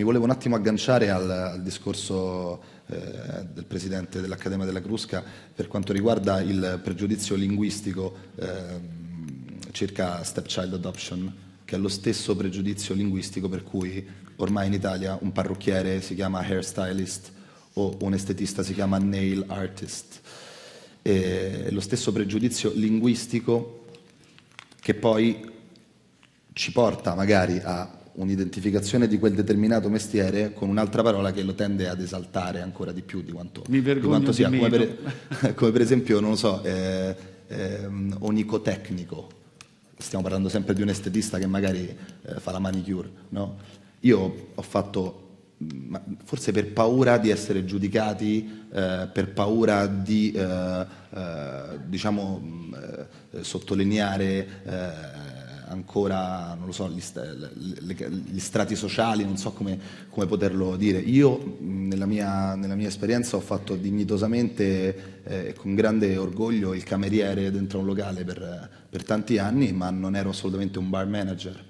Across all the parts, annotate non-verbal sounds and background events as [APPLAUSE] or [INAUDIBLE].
Mi volevo un attimo agganciare al, al discorso eh, del Presidente dell'Accademia della Crusca per quanto riguarda il pregiudizio linguistico eh, circa stepchild adoption, che è lo stesso pregiudizio linguistico per cui ormai in Italia un parrucchiere si chiama hairstylist o un estetista si chiama nail artist. E lo stesso pregiudizio linguistico che poi ci porta magari a un'identificazione di quel determinato mestiere con un'altra parola che lo tende ad esaltare ancora di più di quanto, Mi di quanto sia, di come, per, [LAUGHS] come per, esempio, non lo so, eh, eh, onicotecnico. Stiamo parlando sempre di un estetista che magari eh, fa la manicure, no? Io ho fatto forse per paura di essere giudicati, eh, per paura di eh, eh, diciamo, mm, eh, sottolineare eh, ancora so, gli, st- le- le- gli, strati sociali, non so come, come poterlo dire. Io nella mia, nella mia, esperienza ho fatto dignitosamente eh, e eh, con grande orgoglio il cameriere dentro un locale per, per tanti anni, ma non ero assolutamente un bar manager.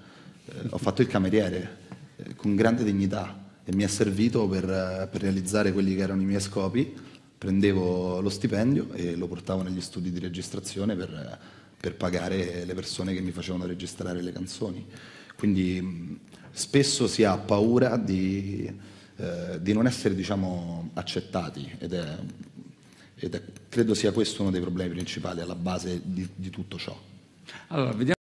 Eh, ho fatto il cameriere eh, con grande dignità e mi è servito per, per realizzare quelli che erano i miei scopi. Prendevo lo stipendio e lo portavo negli studi di registrazione per per pagare le persone che mi facevano registrare le canzoni. Quindi mm, spesso si ha paura di, eh, di non essere diciamo, accettati ed, è, ed è, credo sia questo uno dei problemi principali alla base di, di tutto ciò. Allora, vediamo.